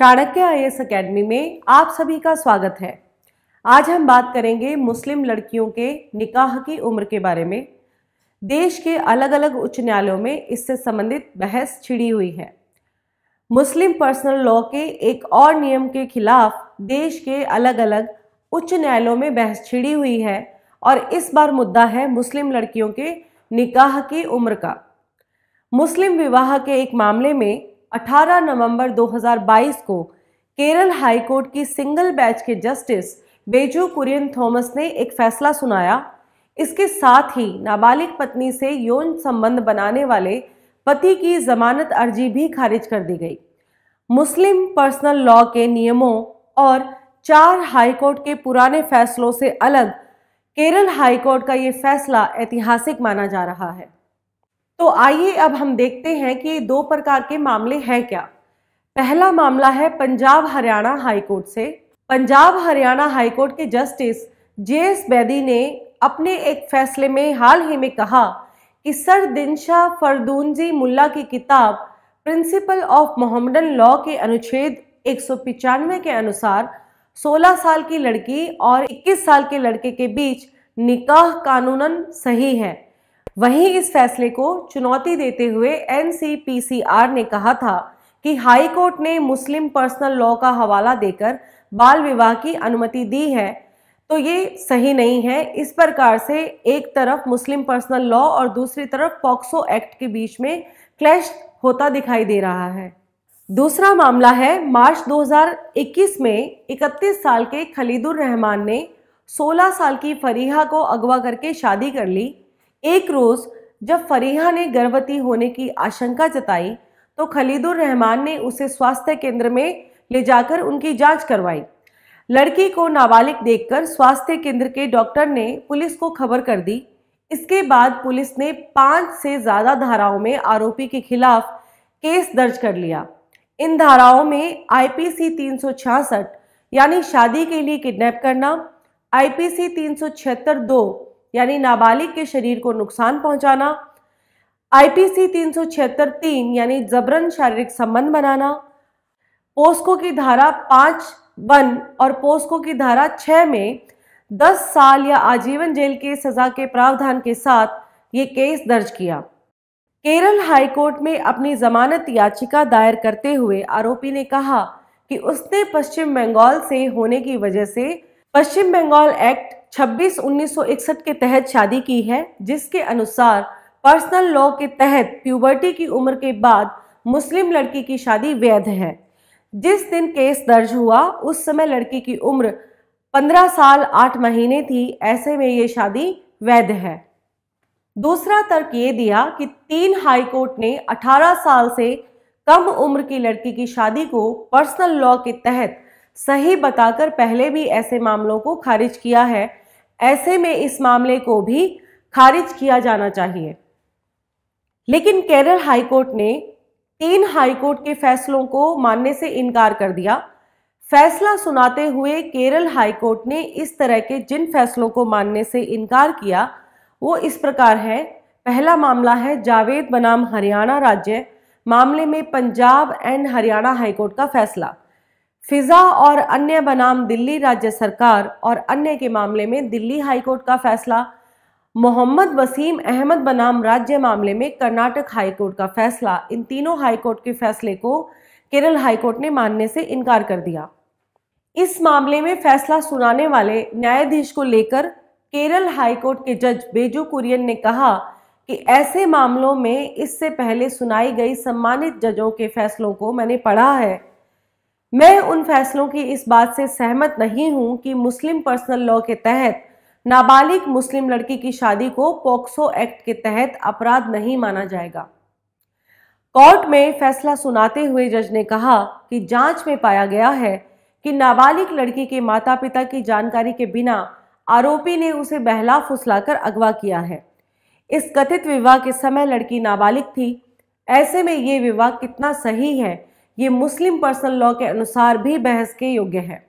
Chanakya I S academy में आप सभी का स्वागत है आज हम बात करेंगे मुस्लिम लड़कियों के निकाह की उम्र के बारे में देश के अलग अलग उच्च न्यायालयों में इससे संबंधित बहस छिड़ी हुई है मुस्लिम पर्सनल लॉ के एक और नियम के खिलाफ देश के अलग अलग उच्च न्यायालयों में बहस छिड़ी हुई है और इस बार मुद्दा है मुस्लिम लड़कियों के निकाह की उम्र का मुस्लिम विवाह के एक मामले में 18 नवंबर 2022 को केरल हाईकोर्ट की सिंगल बैच के जस्टिस बेजू कुरियन थॉमस ने एक फैसला सुनाया इसके साथ ही नाबालिग पत्नी से यौन संबंध बनाने वाले पति की जमानत अर्जी भी खारिज कर दी गई मुस्लिम पर्सनल लॉ के नियमों और चार हाईकोर्ट के पुराने फैसलों से अलग केरल हाईकोर्ट का ये फैसला ऐतिहासिक माना जा रहा है तो आइए अब हम देखते हैं कि दो प्रकार के मामले हैं क्या पहला मामला है पंजाब हरियाणा हाईकोर्ट से पंजाब हरियाणा हाईकोर्ट के जस्टिस जे एस बैदी ने अपने एक फैसले में हाल ही में कहा कि सर दिनशा फरदूनजी मुल्ला की किताब प्रिंसिपल ऑफ मोहम्मदन लॉ के अनुच्छेद एक के अनुसार 16 साल की लड़की और 21 साल के लड़के के बीच निकाह कानूनन सही है वहीं इस फैसले को चुनौती देते हुए एनसीपीसीआर ने कहा था कि हाई कोर्ट ने मुस्लिम पर्सनल लॉ का हवाला देकर बाल विवाह की अनुमति दी है तो ये सही नहीं है इस प्रकार से एक तरफ मुस्लिम पर्सनल लॉ और दूसरी तरफ पॉक्सो एक्ट के बीच में क्लैश होता दिखाई दे रहा है दूसरा मामला है मार्च 2021 में 31 साल के खलीदुर रहमान ने 16 साल की फरीहा को अगवा करके शादी कर ली एक रोज़ जब फरीहा ने गर्भवती होने की आशंका जताई तो खलीदुर रहमान ने उसे स्वास्थ्य केंद्र में ले जाकर उनकी जांच करवाई लड़की को नाबालिग देखकर स्वास्थ्य केंद्र के डॉक्टर ने पुलिस को खबर कर दी इसके बाद पुलिस ने पाँच से ज़्यादा धाराओं में आरोपी के खिलाफ केस दर्ज कर लिया इन धाराओं में आईपीसी 366 यानी शादी के लिए किडनैप करना आईपीसी 376 दो यानी नाबालिग के शरीर को नुकसान पहुंचाना आईपीसी तीन सौ छिहत्तर तीन यानी जबरन शारीरिक संबंध बनाना पोस्को की धारा पांच वन और पोस्को की धारा छह में दस साल या आजीवन जेल की सजा के प्रावधान के साथ ये केस दर्ज किया केरल हाईकोर्ट में अपनी जमानत याचिका दायर करते हुए आरोपी ने कहा कि उसने पश्चिम बंगाल से होने की वजह से पश्चिम बंगाल एक्ट छब्बीस उन्नीस के तहत शादी की है जिसके अनुसार पर्सनल लॉ के तहत प्यूबर्टी की उम्र के बाद मुस्लिम लड़की की शादी वैध है जिस दिन केस दर्ज हुआ उस समय लड़की की उम्र 15 साल 8 महीने थी ऐसे में ये शादी वैध है दूसरा तर्क ये दिया कि तीन हाई कोर्ट ने 18 साल से कम उम्र की लड़की की शादी को पर्सनल लॉ के तहत सही बताकर पहले भी ऐसे मामलों को खारिज किया है ऐसे में इस मामले को भी खारिज किया जाना चाहिए लेकिन केरल हाईकोर्ट ने तीन हाईकोर्ट के फैसलों को मानने से इनकार कर दिया फैसला सुनाते हुए केरल हाईकोर्ट ने इस तरह के जिन फैसलों को मानने से इनकार किया वो इस प्रकार है पहला मामला है जावेद बनाम हरियाणा राज्य मामले में पंजाब एंड हरियाणा हाईकोर्ट का फैसला फिजा और अन्य बनाम दिल्ली राज्य सरकार और अन्य के मामले में दिल्ली हाईकोर्ट का फैसला मोहम्मद वसीम अहमद बनाम राज्य मामले में कर्नाटक हाईकोर्ट का फैसला इन तीनों हाईकोर्ट के फैसले को केरल हाईकोर्ट ने मानने से इनकार कर दिया इस मामले में फैसला सुनाने वाले न्यायाधीश को लेकर केरल हाईकोर्ट के जज बेजू कुरियन ने कहा कि ऐसे मामलों में इससे पहले सुनाई गई सम्मानित जजों के फैसलों को मैंने पढ़ा है मैं उन फैसलों की इस बात से सहमत नहीं हूं कि मुस्लिम पर्सनल लॉ के तहत नाबालिग मुस्लिम लड़की की शादी को पॉक्सो एक्ट के तहत अपराध नहीं माना जाएगा कोर्ट में फैसला सुनाते हुए जज ने कहा कि जांच में पाया गया है कि नाबालिग लड़की के माता पिता की जानकारी के बिना आरोपी ने उसे बहला फुसलाकर अगवा किया है इस कथित विवाह के समय लड़की नाबालिग थी ऐसे में ये विवाह कितना सही है ये मुस्लिम पर्सनल लॉ के अनुसार भी बहस के योग्य है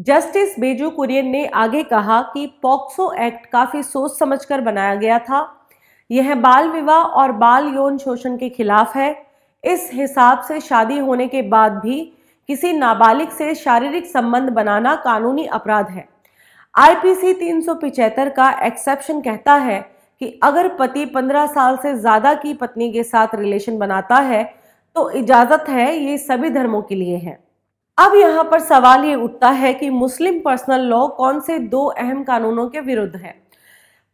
जस्टिस बेजू कुरियन ने आगे कहा कि पॉक्सो एक्ट काफ़ी सोच समझकर बनाया गया था यह बाल विवाह और बाल यौन शोषण के खिलाफ है इस हिसाब से शादी होने के बाद भी किसी नाबालिग से शारीरिक संबंध बनाना कानूनी अपराध है आईपीसी पिचहत्तर का एक्सेप्शन कहता है कि अगर पति 15 साल से ज़्यादा की पत्नी के साथ रिलेशन बनाता है तो इजाज़त है ये सभी धर्मों के लिए है अब यहाँ पर सवाल ये उठता है कि मुस्लिम पर्सनल लॉ कौन से दो अहम कानूनों के विरुद्ध है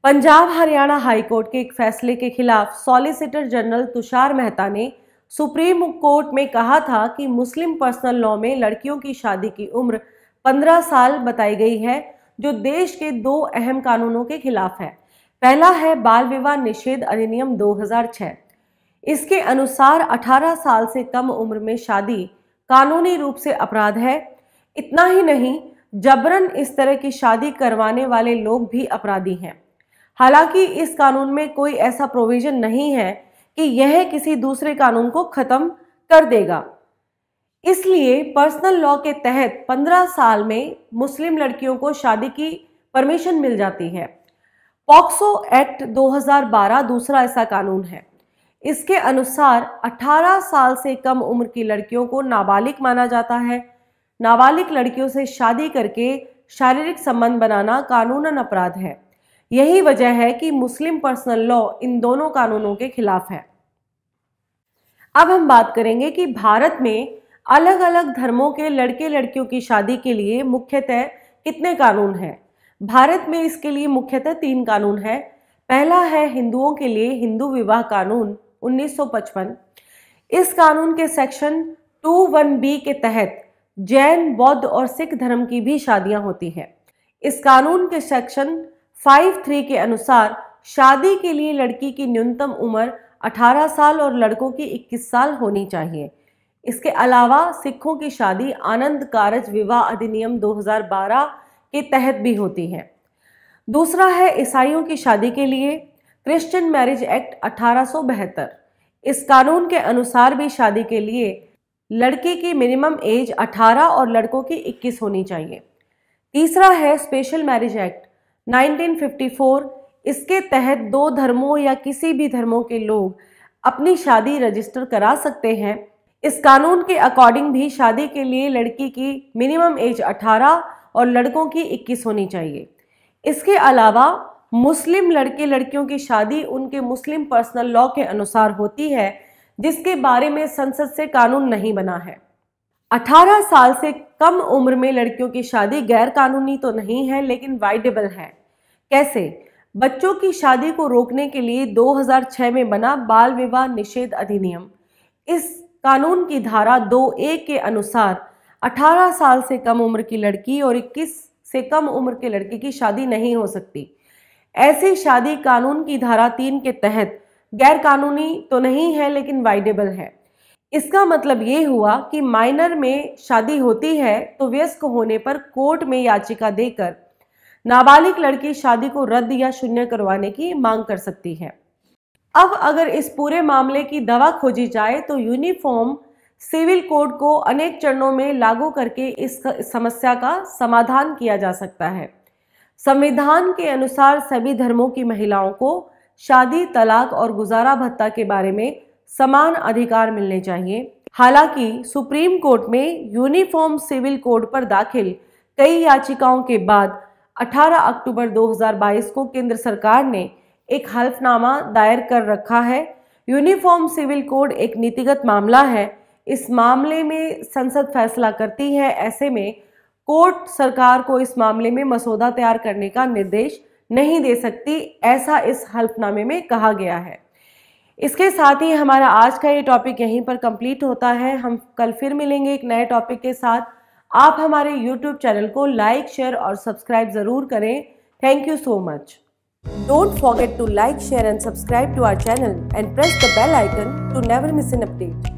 पंजाब हरियाणा हाईकोर्ट के एक फैसले के खिलाफ सॉलिसिटर जनरल तुषार मेहता ने सुप्रीम कोर्ट में कहा था कि मुस्लिम पर्सनल लॉ में लड़कियों की शादी की उम्र 15 साल बताई गई है जो देश के दो अहम कानूनों के खिलाफ है पहला है बाल विवाह निषेध अधिनियम 2006 इसके अनुसार 18 साल से कम उम्र में शादी कानूनी रूप से अपराध है इतना ही नहीं जबरन इस तरह की शादी करवाने वाले लोग भी अपराधी हैं हालांकि इस कानून में कोई ऐसा प्रोविज़न नहीं है कि यह किसी दूसरे कानून को ख़त्म कर देगा इसलिए पर्सनल लॉ के तहत 15 साल में मुस्लिम लड़कियों को शादी की परमिशन मिल जाती है पॉक्सो एक्ट 2012 दूसरा ऐसा कानून है इसके अनुसार 18 साल से कम उम्र की लड़कियों को नाबालिग माना जाता है नाबालिग लड़कियों से शादी करके शारीरिक संबंध बनाना कानूनन अपराध है यही वजह है कि मुस्लिम पर्सनल लॉ इन दोनों कानूनों के खिलाफ है अब हम बात करेंगे कि भारत में अलग अलग धर्मों के लड़के लड़कियों की शादी के लिए मुख्यतः कितने कानून हैं भारत में इसके लिए मुख्यतः तीन कानून हैं पहला है हिंदुओं के लिए हिंदू विवाह कानून 1955 इस कानून के सेक्शन 21 बी के तहत जैन बौद्ध और सिख धर्म की भी शादियां होती हैं इस कानून के सेक्शन 53 के अनुसार शादी के लिए लड़की की न्यूनतम उम्र 18 साल और लड़कों की 21 साल होनी चाहिए इसके अलावा सिखों की शादी आनंद कारज विवाह अधिनियम 2012 के तहत भी होती है दूसरा है ईसाइयों की शादी के लिए क्रिश्चियन मैरिज एक्ट अठारह इस कानून के अनुसार भी शादी के लिए लड़के की मिनिमम एज 18 और लड़कों की 21 होनी चाहिए तीसरा है स्पेशल मैरिज एक्ट 1954 इसके तहत दो धर्मों या किसी भी धर्मों के लोग अपनी शादी रजिस्टर करा सकते हैं इस कानून के अकॉर्डिंग भी शादी के लिए लड़की की मिनिमम एज 18 और लड़कों की 21 होनी चाहिए इसके अलावा मुस्लिम लड़के लड़कियों की शादी उनके मुस्लिम पर्सनल लॉ के अनुसार होती है जिसके बारे में संसद से कानून नहीं बना है 18 साल से कम उम्र में लड़कियों की शादी गैर कानूनी तो नहीं है लेकिन वाइडेबल है कैसे बच्चों की शादी को रोकने के लिए 2006 में बना बाल विवाह निषेध अधिनियम इस कानून की धारा दो ए के अनुसार 18 साल से कम उम्र की लड़की और 21 से कम उम्र के लड़के की शादी नहीं हो सकती ऐसी शादी कानून की धारा तीन के तहत गैर कानूनी तो नहीं है लेकिन वाइडेबल है इसका मतलब ये हुआ कि माइनर में शादी होती है तो व्यस्क होने पर कोर्ट में याचिका देकर नाबालिग लड़की शादी को रद्द या शून्य करवाने की मांग कर सकती है अब अगर इस पूरे मामले की दवा खोजी जाए तो यूनिफॉर्म सिविल कोड को अनेक चरणों में लागू करके इस समस्या का समाधान किया जा सकता है संविधान के अनुसार सभी धर्मों की महिलाओं को शादी तलाक और गुजारा भत्ता के बारे में समान अधिकार मिलने चाहिए हालांकि सुप्रीम कोर्ट में यूनिफॉर्म सिविल कोड पर दाखिल कई याचिकाओं के बाद 18 अक्टूबर 2022 को केंद्र सरकार ने एक हल्फनामा दायर कर रखा है यूनिफॉर्म सिविल कोड एक नीतिगत मामला है इस मामले में संसद फैसला करती है ऐसे में कोर्ट सरकार को इस मामले में मसौदा तैयार करने का निर्देश नहीं दे सकती ऐसा इस हल्फनामे में कहा गया है इसके साथ ही हमारा आज का ये टॉपिक यहीं पर कंप्लीट होता है हम कल फिर मिलेंगे एक नए टॉपिक के साथ आप हमारे यूट्यूब चैनल को लाइक शेयर और सब्सक्राइब ज़रूर करें thank you so much don't forget to like share and subscribe to our channel and press the bell icon to never miss an update